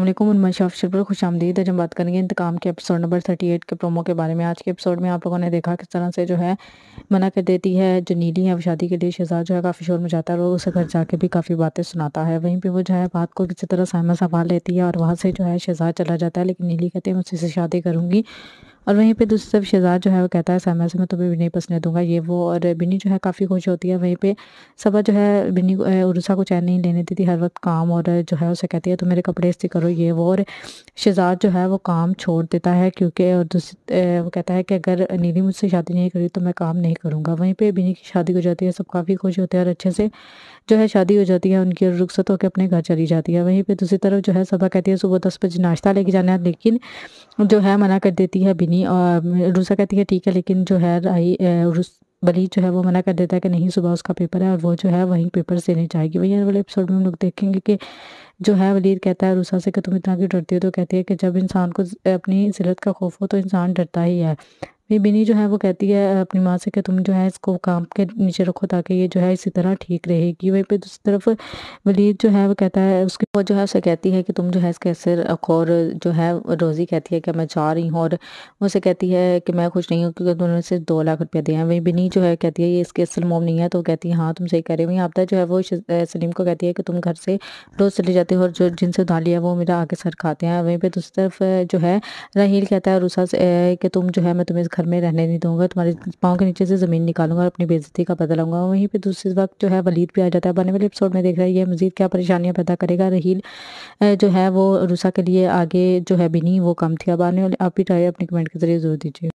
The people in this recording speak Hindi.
असलम उन्मन शाह पर खुश आमदीद आज हम बात करेंगे इंतकाम के एपिसोड नंबर थर्टी एट के प्रोमो के बारे में आज के एपिसोड में आप लोगों ने देखा किस तरह से जो है मना कर देती है जो नीली है वो शादी के लिए शहजाद जो है काफ़ी शोर में जाता है और उसे घर जाके भी काफ़ी बातें सुनाता है वहीं पर वो जो है बात को किसी तरह सामा संभाल लेती है और वहाँ से जो है शहजाद चला जाता है लेकिन नीली कहती है मैं से शादी करूँगी और वहीं पे दूसरी तरफ शहजाद जो है वो कहता है सैमा से मैं तुम्हें बिनी नहीं दूंगा ये वो और बिनी जो है काफ़ी खुश होती है वहीं पे सबा जो है बिनी उर्सा को चैन नहीं लेने देती हर वक्त काम और जो है उसे कहती है तुम मेरे कपड़े इस्ते करो ये वो और शहजाद जो है वो काम छोड़ देता है क्योंकि और दूसरी वो कहता है कि अगर नीली मुझसे शादी नहीं करी तो मैं काम नहीं करूँगा वहीं पर बिनी की शादी हो जाती है सब काफ़ी खुश होते हैं और अच्छे से जो है शादी हो जाती है उनकी और रुखसत होकर अपने घर चली जाती है वहीं पर दूसरी तरफ जो है सबा कहती है सुबह दस बजे नाश्ता लेके जाना है लेकिन जो है मना कर देती है बिनी यानी रूसा कहती है ठीक है लेकिन जो है राही बली जो है वो मना कर देता है कि नहीं सुबह उसका पेपर है और वो जो है वहीं पेपर देने जाएगी वही वाले एपिसोड में हम लोग देखेंगे कि जो है वलीद कहता है रूसा से कि तुम इतना क्यों डरती हो तो कहती है कि जब इंसान को अपनी जिलत का खौफ हो तो इंसान डरता ही है मेरी बिनी जो है वो कहती है अपनी माँ से कि तुम जो है इसको काम के नीचे रखो ताकि ये जो है इसी तरह ठीक रहेगी वहीं पे दूसरी तरफ वलीद जो है वो कहता है उसकी वो जो है उसे कहती है कि तुम जो है इसके सिर और जो है रोज़ी कहती है कि मैं जा रही हूँ और उसे कहती है कि मैं खुश नहीं हूँ क्योंकि तुमने सिर्फ दो लाख रुपया दिया है वहीं बिनी जो है कहती है ये इसके असल मोम नहीं है तो कहती है हाँ तुम सही कह रहे हो वहीं आपदा जो है वो सलीम को कहती है कि तुम घर से रोज़ चले जाते हो और जो जिनसे उधार लिया वो मेरा आगे सर खाते हैं वहीं पर दूसरी तरफ जो है राहील कहता है रूसा से कि तुम जो है मैं तुम्हें घर में रहने नहीं दूंगा तुम्हारे पाँव के नीचे से ज़मीन निकालूंगा और अपनी बेजती का बदला लूँगा वहीं पर दूसरे वक्त जो है वलीद भी आ जाता है बने वाले एपिसोड में देख रहा है ये मजीद क्या परेशानियाँ पैदा करेगा रहील जो है वो रूसा के लिए आगे जो है बिनी वो कम थी अब आने वाले आप ही ट्राई अपने कमेंट के जरिए जरूर दीजिए